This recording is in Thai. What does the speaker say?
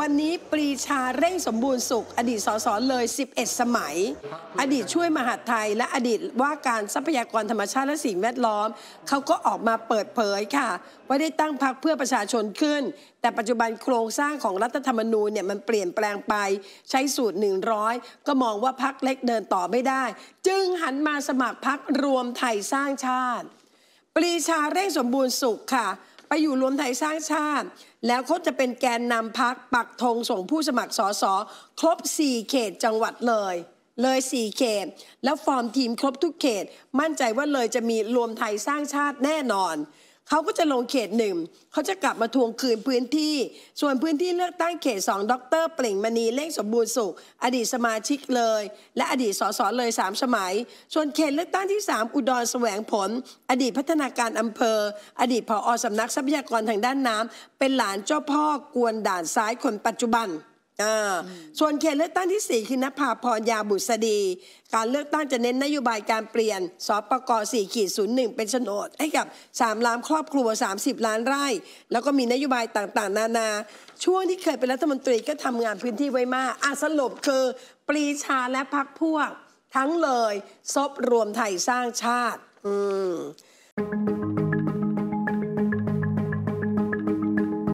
วันนี้ปรีชาเร่งสมบูรณ์สุข อดีตสสเลย 11 สมัย อดีตช่วยมหาไทยและอดีตว่าการทรัพยากรธรรมชาติและสิ่งแวดล้อมเขาก็ออกมาเปิดเผยค่ะ ว่าได้ตั้งพรรคเพื่อประชาชนขึ้น แต่ปัจจุบันโครงสร้างของรัฐธรรมนูญเนี่ยมันเปลี่ยนแปลงไป ใช้สูตร 100 ก็มองว่าพรรคเล็กเดินต่อไม่ได้ จึงหันมาสมัครพรรครวมไทยสร้างชาติ ปรีชาเร่งสมบูรณ์สุขค่ะไปอยู่รวมไทยสร้างชาติ แล้วเขาจะเป็นแกนนำพักปักธงส่งผู้สมัครสอสอครบ4เขตจังหวัดเลย เลย4เขต แล้วฟอร์มทีมครบทุกเขตมั่นใจว่าเลยจะมีรวมไทยสร้างชาติแน่นอนเขาก็จะลงเขตหนึ่ง เขาจะกลับมาทวงคืนพื้นที่ ส่วนพื้นที่เลือกตั้งเขตสอง ดรเปล่งมณี เล่งสมบูรณ์สุข อดีตสมาชิกเลย และอดีตสสเลยสามสมัย ส่วนเขตเลือกตั้งที่ 3 อุดรแสวงผล อดีตพัฒนาการอำเภอ อดีตผอสำนักทรัพยากรทางด้านน้ำเป็นหลานเจ้าพ่อกวนด่านซ้ายคนปัจจุบันส่วนเขตเลือกตั้งที่4คือนภาพรยาบุษดีการเลือกตั้งจะเน้นนโยบายการเปลี่ยนสปกสี่ขีดศูนนย์หึ่งเป็นโฉนด ให้กับ 3ล้านครอบครัว30 ล้านไร่ แล้วก็มีนโยบายต่างๆ นานา ช่วงที่เคยเป็นรัฐมนตรีก็ทำงานพื้นที่ไว้มากอสรุปคือปรีชาและพักพวก ทั้งเลยซบรวมไทยสร้างชาติ อืม